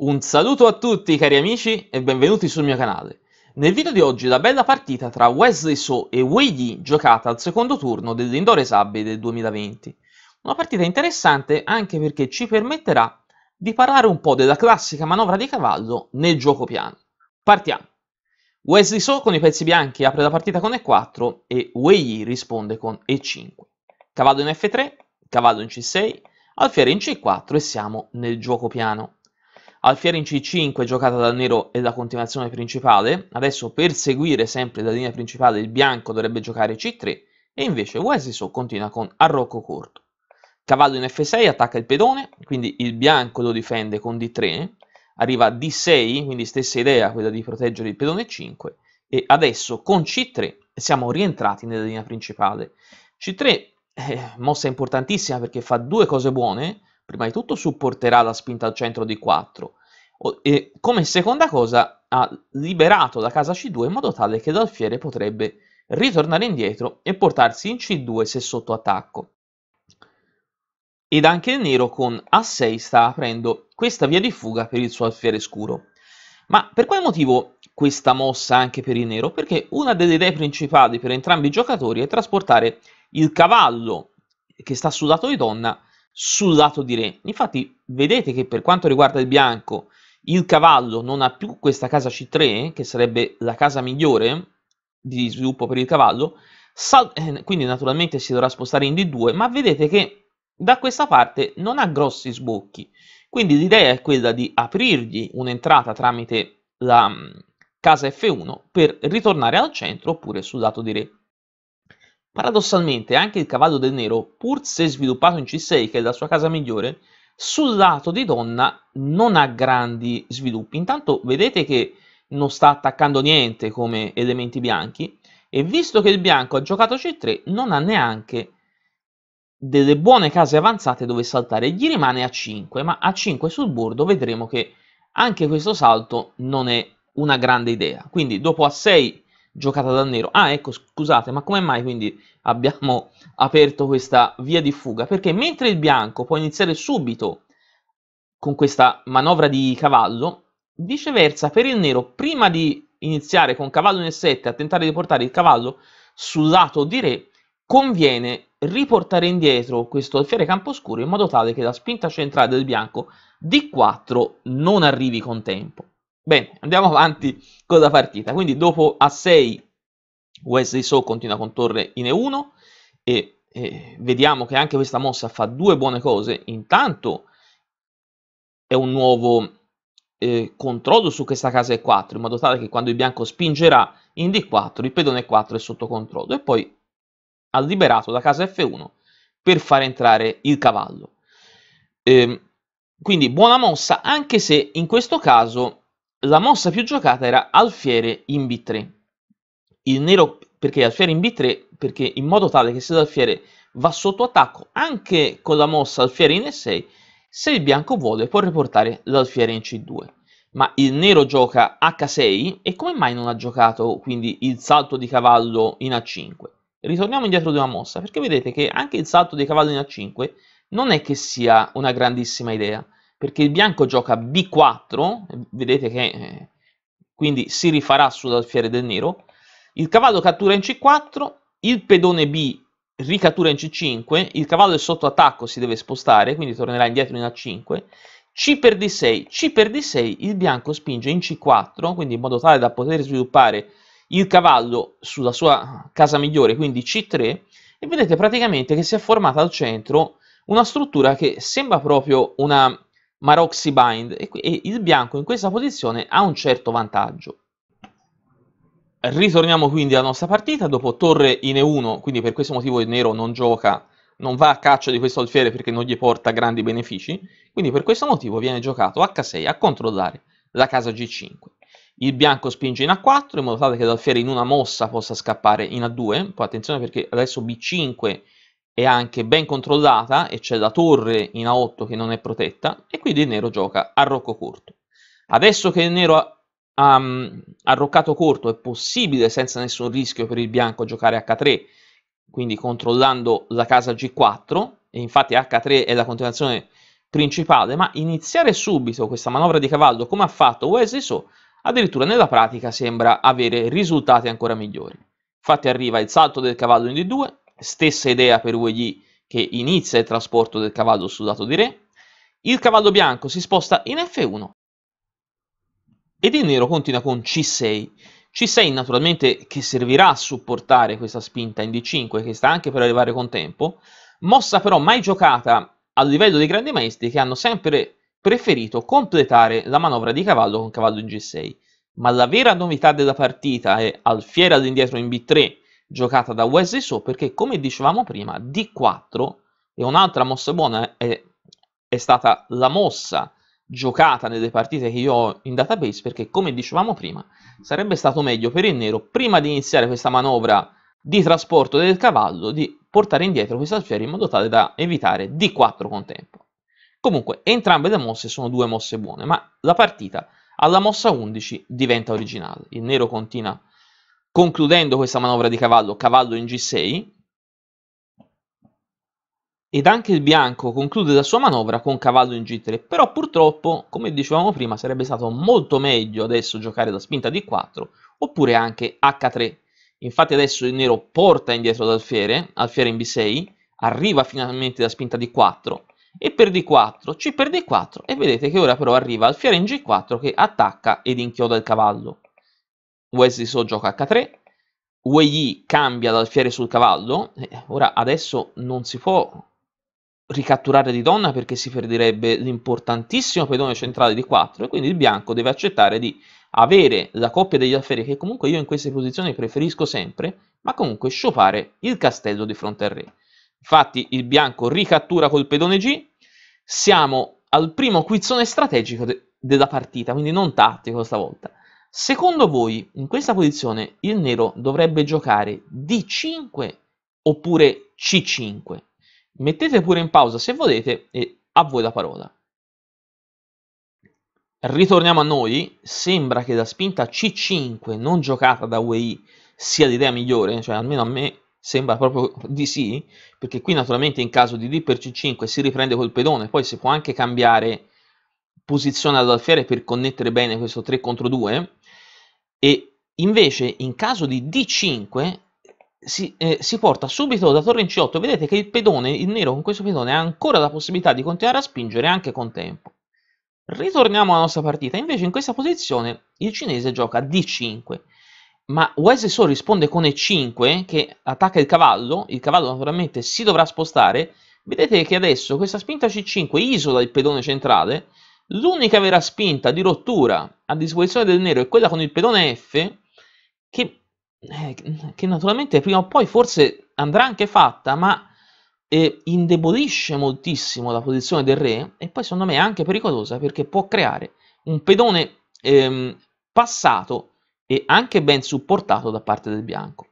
Un saluto a tutti cari amici e benvenuti sul mio canale. Nel video di oggi la bella partita tra Wesley So e Wei Yi giocata al secondo turno dell'Indore Sabbe del 2020. Una partita interessante anche perché ci permetterà di parlare un po' della classica manovra di cavallo nel gioco piano. Partiamo! Wesley So con i pezzi bianchi apre la partita con E4 e Wei Yi risponde con E5. Cavallo in F3, cavallo in C6, alfiere in C4 e siamo nel gioco piano. Alfieri in C5 giocata dal nero è la continuazione principale, adesso per seguire sempre la linea principale il bianco dovrebbe giocare C3 e invece Wesiso continua con arrocco corto. Cavallo in F6 attacca il pedone, quindi il bianco lo difende con D3, arriva a D6, quindi stessa idea quella di proteggere il pedone 5 e adesso con C3 siamo rientrati nella linea principale. C3 è eh, mossa importantissima perché fa due cose buone, prima di tutto supporterà la spinta al centro di 4 e come seconda cosa ha liberato la casa C2 in modo tale che l'alfiere potrebbe ritornare indietro e portarsi in C2 se sotto attacco. Ed anche il nero con A6 sta aprendo questa via di fuga per il suo alfiere scuro. Ma per quale motivo questa mossa anche per il nero? Perché una delle idee principali per entrambi i giocatori è trasportare il cavallo che sta sul lato di donna sul lato di re. Infatti vedete che per quanto riguarda il bianco il cavallo non ha più questa casa C3, che sarebbe la casa migliore di sviluppo per il cavallo, eh, quindi naturalmente si dovrà spostare in D2, ma vedete che da questa parte non ha grossi sbocchi. Quindi l'idea è quella di aprirgli un'entrata tramite la mm, casa F1 per ritornare al centro oppure sul lato di re. Paradossalmente, anche il cavallo del nero, pur se sviluppato in C6, che è la sua casa migliore, sul lato di donna non ha grandi sviluppi. Intanto vedete che non sta attaccando niente come elementi bianchi e visto che il bianco ha giocato C3 non ha neanche delle buone case avanzate dove saltare, gli rimane A5, ma A5 sul bordo vedremo che anche questo salto non è una grande idea. Quindi dopo A6 giocata dal nero. Ah, ecco, scusate, ma come mai quindi abbiamo aperto questa via di fuga? Perché mentre il bianco può iniziare subito con questa manovra di cavallo, viceversa per il nero, prima di iniziare con cavallo nel 7 a tentare di portare il cavallo sul lato di re, conviene riportare indietro questo alfiere campo scuro in modo tale che la spinta centrale del bianco D4 non arrivi con tempo. Bene, andiamo avanti con la partita. Quindi dopo A6 Wesley So continua con torre in E1 e, e vediamo che anche questa mossa fa due buone cose. Intanto è un nuovo eh, controllo su questa casa E4 in modo tale che quando il bianco spingerà in D4 il pedone E4 è sotto controllo e poi ha liberato la casa F1 per far entrare il cavallo. Eh, quindi buona mossa anche se in questo caso la mossa più giocata era alfiere in b3. Il nero perché alfiere in b3 perché in modo tale che se l'alfiere va sotto attacco anche con la mossa alfiere in e6, se il bianco vuole può riportare l'alfiere in c2. Ma il nero gioca h6 e come mai non ha giocato quindi il salto di cavallo in a5? Ritorniamo indietro di una mossa perché vedete che anche il salto di cavallo in a5 non è che sia una grandissima idea perché il bianco gioca b4, vedete che eh, quindi si rifarà sull'alfiere del nero, il cavallo cattura in c4, il pedone b ricattura in c5, il cavallo è sotto attacco, si deve spostare, quindi tornerà indietro in a5, c per d6, c per d6, il bianco spinge in c4, quindi in modo tale da poter sviluppare il cavallo sulla sua casa migliore, quindi c3, e vedete praticamente che si è formata al centro una struttura che sembra proprio una ma Roxy Bind e, e il bianco in questa posizione ha un certo vantaggio. Ritorniamo quindi alla nostra partita, dopo torre in E1, quindi per questo motivo il nero non gioca, non va a caccia di questo alfiere perché non gli porta grandi benefici, quindi per questo motivo viene giocato H6 a controllare la casa G5. Il bianco spinge in A4 in modo tale che l'alfiere in una mossa possa scappare in A2, poi attenzione perché adesso B5 è anche ben controllata e c'è la torre in A8 che non è protetta e quindi il nero gioca a rocco corto. Adesso che il nero ha, ha mm, arroccato corto è possibile senza nessun rischio per il bianco giocare H3, quindi controllando la casa G4 e infatti H3 è la continuazione principale, ma iniziare subito questa manovra di cavallo come ha fatto Wesley So, addirittura nella pratica sembra avere risultati ancora migliori. Infatti arriva il salto del cavallo in D2, Stessa idea per UEG che inizia il trasporto del cavallo sudato di re. Il cavallo bianco si sposta in F1 ed il nero continua con C6. C6 naturalmente che servirà a supportare questa spinta in D5 che sta anche per arrivare con tempo, mossa però mai giocata a livello dei grandi maestri che hanno sempre preferito completare la manovra di cavallo con cavallo in G6. Ma la vera novità della partita è Alfiere all'indietro in B3 giocata da Wesley So perché come dicevamo prima D4 e un'altra mossa buona è, è stata la mossa giocata nelle partite che io ho in database perché come dicevamo prima sarebbe stato meglio per il nero prima di iniziare questa manovra di trasporto del cavallo di portare indietro questa sfera in modo tale da evitare D4 con tempo comunque entrambe le mosse sono due mosse buone ma la partita alla mossa 11 diventa originale il nero continua a concludendo questa manovra di cavallo, cavallo in G6, ed anche il bianco conclude la sua manovra con cavallo in G3, però purtroppo, come dicevamo prima, sarebbe stato molto meglio adesso giocare la spinta D4 oppure anche H3. Infatti adesso il nero porta indietro l'alfiere, alfiere in B6, arriva finalmente la spinta D4 e per D4 C per D4 e vedete che ora però arriva alfiere in G4 che attacca ed inchioda il cavallo. Wesley So gioca H3, Wei cambia l'alfiere sul cavallo, eh, ora adesso non si può ricatturare di donna perché si perderebbe l'importantissimo pedone centrale di 4 e quindi il bianco deve accettare di avere la coppia degli alfieri che comunque io in queste posizioni preferisco sempre, ma comunque sciopare il castello di fronte al re. Infatti il bianco ricattura col pedone G, siamo al primo quizzone strategico de della partita, quindi non tattico stavolta. Secondo voi, in questa posizione, il nero dovrebbe giocare D5 oppure C5? Mettete pure in pausa se volete e a voi la parola. Ritorniamo a noi, sembra che la spinta C5 non giocata da UEI sia l'idea migliore, cioè almeno a me sembra proprio di sì, perché qui naturalmente in caso di D per C5 si riprende col pedone, poi si può anche cambiare posizione all'alfiere per connettere bene questo 3 contro 2, e invece in caso di D5 si, eh, si, porta subito da torre in C8 vedete che il pedone, il nero con questo pedone ha ancora la possibilità di continuare a spingere anche con tempo ritorniamo alla nostra partita invece in questa posizione il cinese gioca D5 ma Wesley So risponde con E5 che attacca il cavallo il cavallo naturalmente si dovrà spostare vedete che adesso questa spinta C5 isola il pedone centrale L'unica vera spinta di rottura a disposizione del nero è quella con il pedone F, che, eh, che naturalmente prima o poi forse andrà anche fatta, ma eh, indebolisce moltissimo la posizione del re e poi secondo me è anche pericolosa perché può creare un pedone ehm, passato e anche ben supportato da parte del bianco.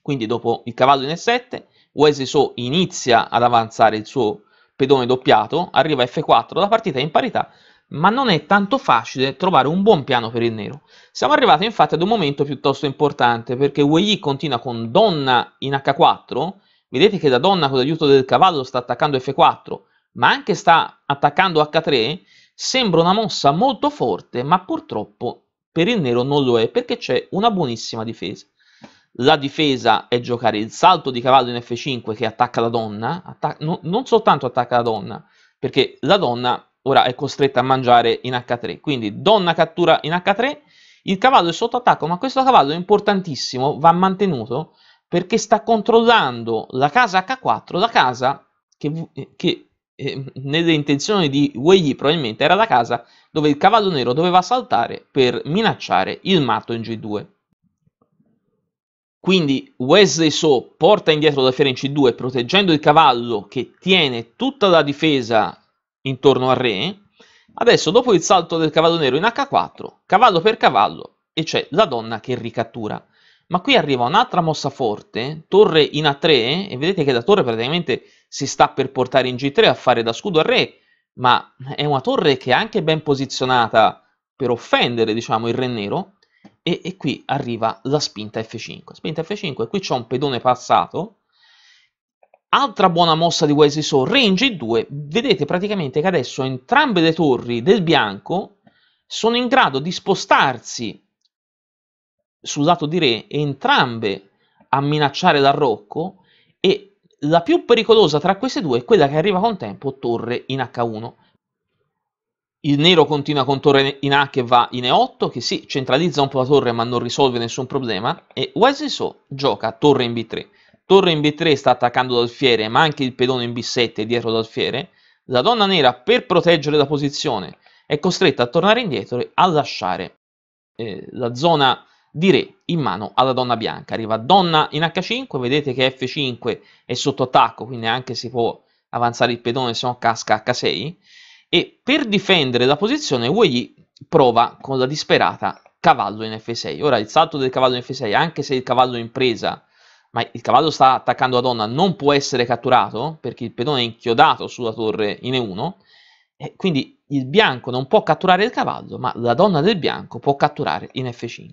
Quindi dopo il cavallo in E7, Ueseso inizia ad avanzare il suo pedone doppiato, arriva F4, la partita è in parità, ma non è tanto facile trovare un buon piano per il nero. Siamo arrivati infatti ad un momento piuttosto importante, perché UEI continua con donna in H4, vedete che da donna con l'aiuto del cavallo sta attaccando F4, ma anche sta attaccando H3, sembra una mossa molto forte, ma purtroppo per il nero non lo è, perché c'è una buonissima difesa la difesa è giocare il salto di cavallo in F5 che attacca la donna, attac no, non soltanto attacca la donna, perché la donna ora è costretta a mangiare in H3, quindi donna cattura in H3, il cavallo è sotto attacco, ma questo cavallo è importantissimo, va mantenuto, perché sta controllando la casa H4, la casa che, che eh, nelle intenzioni di Wei probabilmente era la casa dove il cavallo nero doveva saltare per minacciare il matto in G2. Quindi Wesley So porta indietro da fiera in C2 proteggendo il cavallo che tiene tutta la difesa intorno al re. Adesso dopo il salto del cavallo nero in H4, cavallo per cavallo e c'è la donna che ricattura. Ma qui arriva un'altra mossa forte, torre in A3 e vedete che la torre praticamente si sta per portare in G3 a fare da scudo al re, ma è una torre che è anche ben posizionata per offendere diciamo il re nero e, e qui arriva la spinta F5. Spinta F5, qui c'è un pedone passato, Altra buona mossa di Wesley So, range 2, vedete praticamente che adesso entrambe le torri del bianco sono in grado di spostarsi sul lato di re, entrambe a minacciare Rocco, e la più pericolosa tra queste due è quella che arriva con tempo, torre in H1. Il nero continua con torre in A che va in E8, che sì, centralizza un po' la torre ma non risolve nessun problema, e Wesley So gioca torre in B3. Torre in B3 sta attaccando dal ma anche il pedone in B7 è dietro dal La donna nera, per proteggere la posizione, è costretta a tornare indietro e a lasciare eh, la zona di re in mano alla donna bianca. Arriva donna in H5, vedete che F5 è sotto attacco, quindi anche si può avanzare il pedone se no casca H6 e per difendere la posizione Uegli prova con la disperata cavallo in F6. Ora il salto del cavallo in F6, anche se il cavallo è in presa, ma il cavallo sta attaccando la donna, non può essere catturato perché il pedone è inchiodato sulla torre in E1, e quindi il bianco non può catturare il cavallo, ma la donna del bianco può catturare in F5.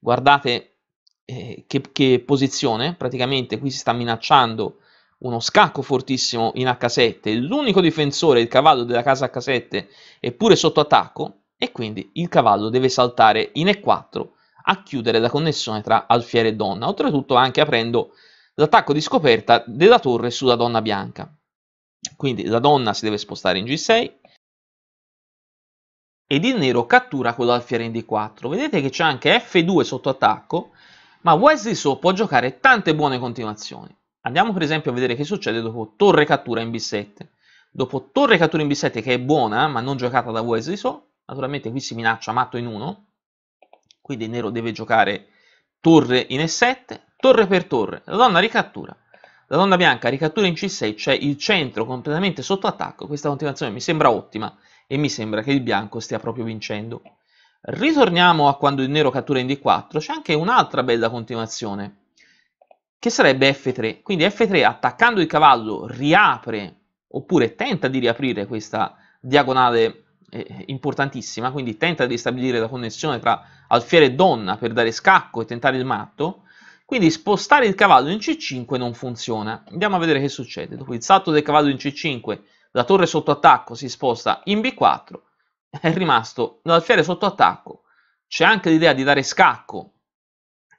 Guardate eh, che, che posizione, praticamente qui si sta minacciando uno scacco fortissimo in H7, l'unico difensore, il cavallo della casa H7, è pure sotto attacco, e quindi il cavallo deve saltare in E4 a chiudere la connessione tra alfiere e donna, oltretutto anche aprendo l'attacco di scoperta della torre sulla donna bianca. Quindi la donna si deve spostare in G6 ed il nero cattura con l'alfiere in D4. Vedete che c'è anche F2 sotto attacco, ma Wesley So può giocare tante buone continuazioni. Andiamo per esempio a vedere che succede dopo torre cattura in B7. Dopo torre cattura in B7 che è buona, ma non giocata da Wesley So, naturalmente qui si minaccia matto in 1, quindi il nero deve giocare torre in E7, torre per torre, la donna ricattura. La donna bianca ricattura in C6, c'è cioè il centro completamente sotto attacco, questa continuazione mi sembra ottima e mi sembra che il bianco stia proprio vincendo. Ritorniamo a quando il nero cattura in D4, c'è anche un'altra bella continuazione che sarebbe F3. Quindi F3 attaccando il cavallo riapre oppure tenta di riaprire questa diagonale eh, importantissima, quindi tenta di stabilire la connessione tra alfiere e donna per dare scacco e tentare il matto. Quindi spostare il cavallo in C5 non funziona. Andiamo a vedere che succede. Dopo il salto del cavallo in C5, la torre sotto attacco si sposta in B4, è rimasto l'alfiere sotto attacco. C'è anche l'idea di dare scacco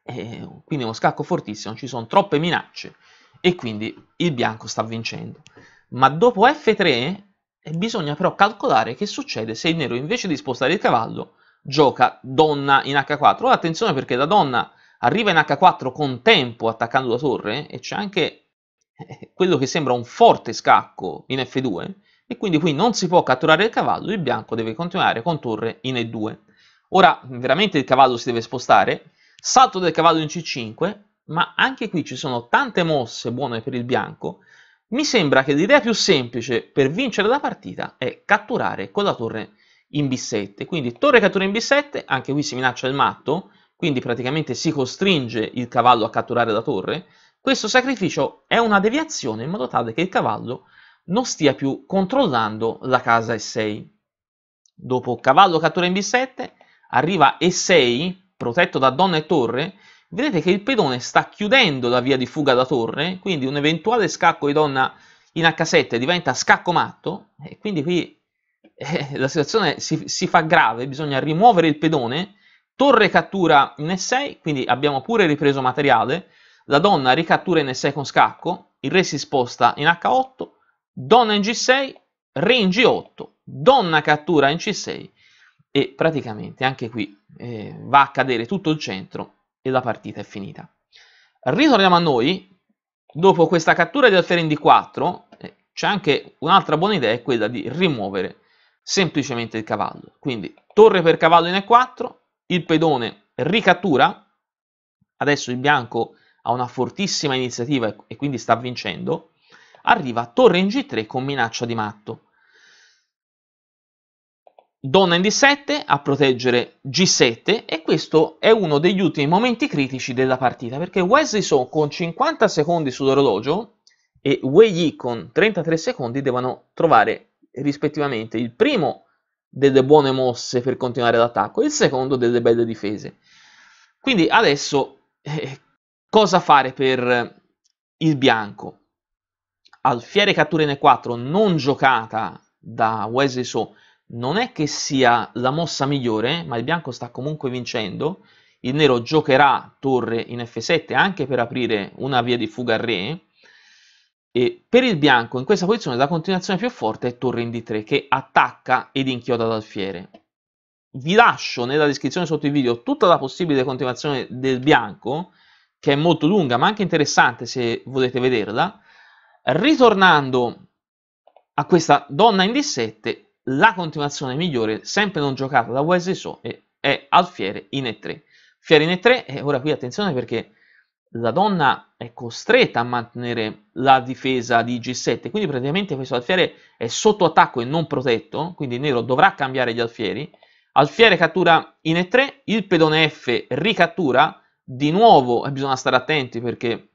eh, quindi è uno scacco fortissimo, ci sono troppe minacce e quindi il bianco sta vincendo. Ma dopo F3 eh, bisogna però calcolare che succede se il nero invece di spostare il cavallo gioca donna in H4. Ora attenzione perché la donna arriva in H4 con tempo attaccando la torre eh, e c'è anche eh, quello che sembra un forte scacco in F2 e quindi qui non si può catturare il cavallo, il bianco deve continuare con torre in E2. Ora veramente il cavallo si deve spostare Salto del cavallo in C5, ma anche qui ci sono tante mosse buone per il bianco. Mi sembra che l'idea più semplice per vincere la partita è catturare con la torre in B7. Quindi torre cattura in B7, anche qui si minaccia il matto, quindi praticamente si costringe il cavallo a catturare la torre. Questo sacrificio è una deviazione in modo tale che il cavallo non stia più controllando la casa E6. Dopo cavallo cattura in B7 arriva E6 protetto da donna e torre, vedete che il pedone sta chiudendo la via di fuga da torre, quindi un eventuale scacco di donna in H7 diventa scacco matto, e quindi qui eh, la situazione si, si, fa grave, bisogna rimuovere il pedone, torre cattura in E6, quindi abbiamo pure ripreso materiale, la donna ricattura in E6 con scacco, il re si sposta in H8, donna in G6, re in G8, donna cattura in C6, e praticamente anche qui eh, va a cadere tutto il centro e la partita è finita. Ritorniamo a noi, dopo questa cattura di alfiere in d4 eh, c'è anche un'altra buona idea, è quella di rimuovere semplicemente il cavallo. Quindi torre per cavallo in e4, il pedone ricattura, adesso il bianco ha una fortissima iniziativa e quindi sta vincendo, arriva torre in g3 con minaccia di matto donna in D7 a proteggere G7 e questo è uno degli ultimi momenti critici della partita perché Wesley So con 50 secondi sull'orologio e Wei Yi con 33 secondi devono trovare rispettivamente il primo delle buone mosse per continuare l'attacco e il secondo delle belle difese. Quindi adesso eh, cosa fare per il bianco? Alfiere cattura in E4 non giocata da Wesley So non è che sia la mossa migliore, ma il bianco sta comunque vincendo. Il nero giocherà torre in f7 anche per aprire una via di fuga al re. E per il bianco in questa posizione la continuazione più forte è torre in d3 che attacca ed inchioda l'alfiere. Vi lascio nella descrizione sotto il video tutta la possibile continuazione del bianco, che è molto lunga ma anche interessante se volete vederla. Ritornando a questa donna in d7, la continuazione migliore, sempre non giocata da Wesley So, è Alfiere in E3. Fiere in E3, e ora qui attenzione perché la donna è costretta a mantenere la difesa di G7, quindi praticamente questo alfiere è sotto attacco e non protetto, quindi il nero dovrà cambiare gli alfieri. Alfiere cattura in E3, il pedone F ricattura, di nuovo eh, bisogna stare attenti perché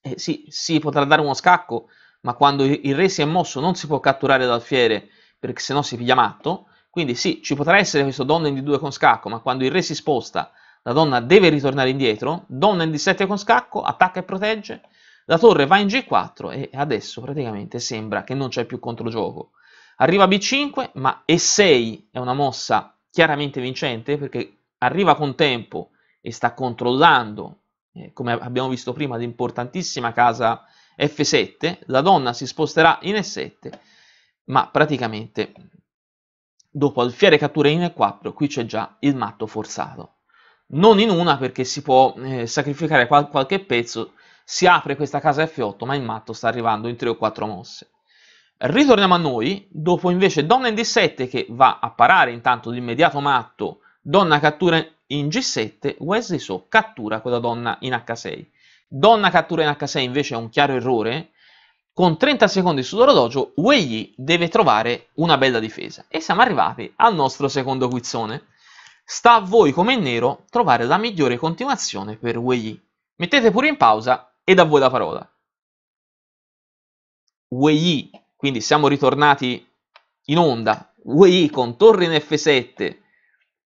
eh, sì, si potrà dare uno scacco, ma quando il re si è mosso non si può catturare l'alfiere perché sennò si piglia matto. Quindi sì, ci potrà essere questo donna in D2 con scacco, ma quando il re si sposta, la donna deve ritornare indietro, donna in D7 con scacco, attacca e protegge, la torre va in G4 e adesso praticamente sembra che non c'è più controgioco. Arriva B5, ma E6 è una mossa chiaramente vincente perché arriva con tempo e sta controllando, eh, come abbiamo visto prima, l'importantissima casa F7, la donna si sposterà in E7 ma praticamente dopo alfiere cattura in E4 qui c'è già il matto forzato. Non in una perché si può eh, sacrificare qual qualche pezzo, si apre questa casa F8 ma il matto sta arrivando in 3 o 4 mosse. Ritorniamo a noi, dopo invece donna in D7 che va a parare intanto l'immediato matto, donna cattura in G7, Wesley So cattura quella donna in H6. Donna cattura in H6 invece è un chiaro errore, con 30 secondi sull'orologio Wei deve trovare una bella difesa. E siamo arrivati al nostro secondo quizzone. Sta a voi come in nero trovare la migliore continuazione per Wei. Mettete pure in pausa ed a voi la parola. Wei, quindi siamo ritornati in onda. Wei con torre in F7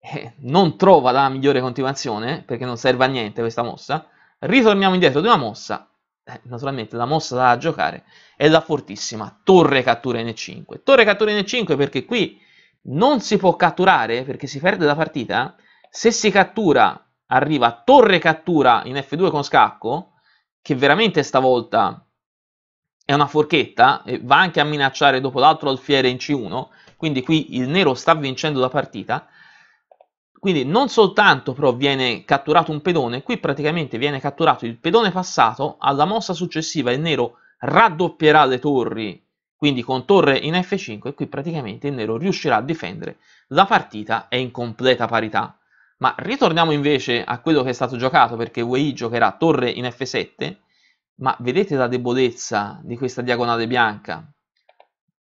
eh, non trova la migliore continuazione perché non serve a niente questa mossa. Ritorniamo indietro di una mossa eh, naturalmente la mossa da giocare è la fortissima torre cattura N5. Torre cattura N5 perché qui non si può catturare perché si perde la partita. Se si cattura arriva torre cattura in F2 con scacco, che veramente stavolta è una forchetta e va anche a minacciare dopo l'altro alfiere in C1, quindi qui il nero sta vincendo la partita quindi non soltanto però viene catturato un pedone, qui praticamente viene catturato il pedone passato, alla mossa successiva il nero raddoppierà le torri, quindi con torre in F5, e qui praticamente il nero riuscirà a difendere. La partita è in completa parità. Ma ritorniamo invece a quello che è stato giocato, perché UEI giocherà torre in F7, ma vedete la debolezza di questa diagonale bianca?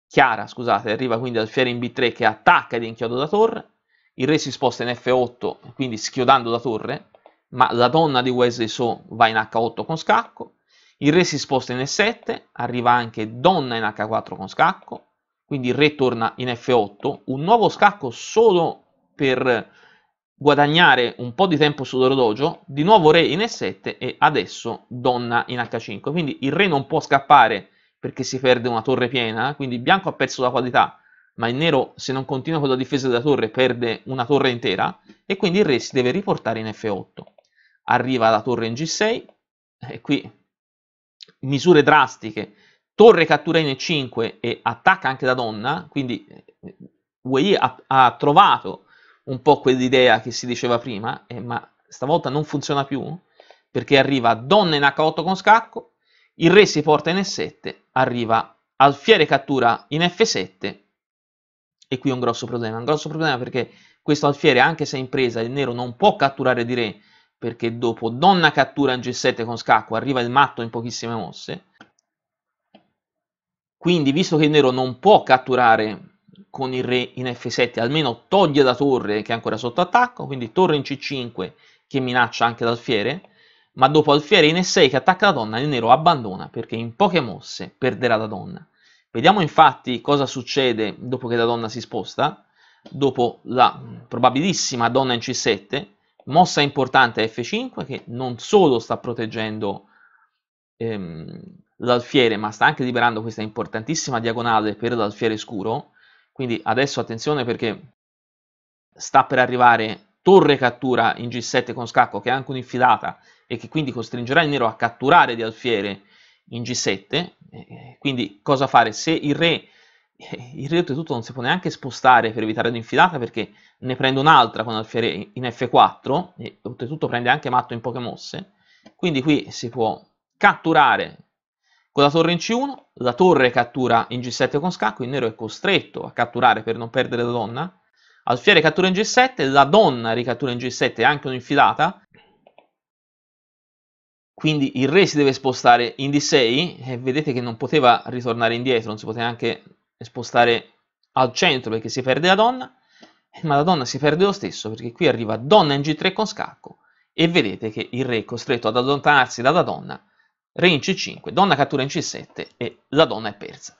Chiara, scusate, arriva quindi al fiere in B3 che attacca ed inchiodo da torre, il re si sposta in F8, quindi schiodando la torre, ma la donna di Wesley So va in H8 con scacco, il re si sposta in E7, arriva anche donna in H4 con scacco, quindi il re torna in F8, un nuovo scacco solo per guadagnare un po' di tempo sull'orologio, di nuovo re in E7 e adesso donna in H5, quindi il re non può scappare perché si perde una torre piena, quindi bianco ha perso la qualità ma il nero se non continua con la difesa della torre perde una torre intera e quindi il re si deve riportare in f8. Arriva la torre in g6 e qui misure drastiche. Torre cattura in e5 e attacca anche la donna, quindi UEI eh, ha, ha trovato un po' quell'idea che si diceva prima, eh, ma stavolta non funziona più perché arriva donna in h8 con scacco, il re si porta in e7, arriva alfiere cattura in f7 e qui è un grosso problema. Un grosso problema perché questo alfiere, anche se è impresa, il nero non può catturare di re, perché dopo donna cattura in G7 con scacco, arriva il matto in pochissime mosse. Quindi, visto che il nero non può catturare con il re in F7, almeno toglie la torre che è ancora sotto attacco, quindi torre in C5 che minaccia anche l'alfiere, ma dopo alfiere in E6 che attacca la donna, il nero abbandona perché in poche mosse perderà la donna. Vediamo infatti cosa succede dopo che la donna si sposta, dopo la probabilissima donna in C7, mossa importante F5 che non solo sta proteggendo ehm, l'alfiere ma sta anche liberando questa importantissima diagonale per l'alfiere scuro, quindi adesso attenzione perché sta per arrivare torre cattura in G7 con scacco che è anche un'infilata e che quindi costringerà il nero a catturare di alfiere in G7, eh, quindi cosa fare? Se il re, eh, il re oltretutto non si può neanche spostare per evitare un'infilata perché ne prende un'altra con alfiere in F4 e oltretutto prende anche matto in poche mosse. Quindi qui si può catturare con la torre in C1, la torre cattura in G7 con scacco, il nero è costretto a catturare per non perdere la donna, alfiere cattura in G7, la donna ricattura in G7 anche un'infilata, quindi il re si deve spostare in D6 e vedete che non poteva ritornare indietro, non si poteva anche spostare al centro perché si perde la donna, ma la donna si perde lo stesso perché qui arriva donna in G3 con scacco e vedete che il re è costretto ad allontanarsi dalla donna, re in C5, donna cattura in C7 e la donna è persa.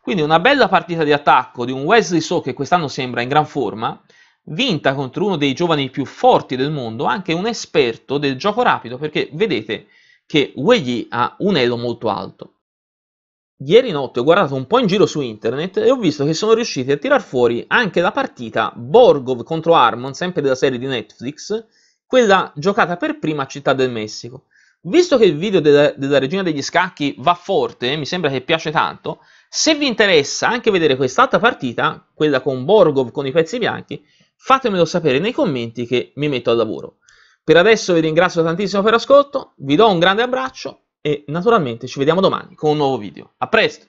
Quindi una bella partita di attacco di un Wesley So che quest'anno sembra in gran forma, vinta contro uno dei giovani più forti del mondo, anche un esperto del gioco rapido perché vedete che UEG ha un elo molto alto. Ieri notte ho guardato un po' in giro su internet e ho visto che sono riusciti a tirar fuori anche la partita Borgov contro Armon, sempre della serie di Netflix, quella giocata per prima a Città del Messico. Visto che il video della, della regina degli scacchi va forte, mi sembra che piace tanto, se vi interessa anche vedere quest'altra partita, quella con Borgov con i pezzi bianchi, fatemelo sapere nei commenti che mi metto al lavoro. Per adesso vi ringrazio tantissimo per l'ascolto, vi do un grande abbraccio e naturalmente ci vediamo domani con un nuovo video. A presto!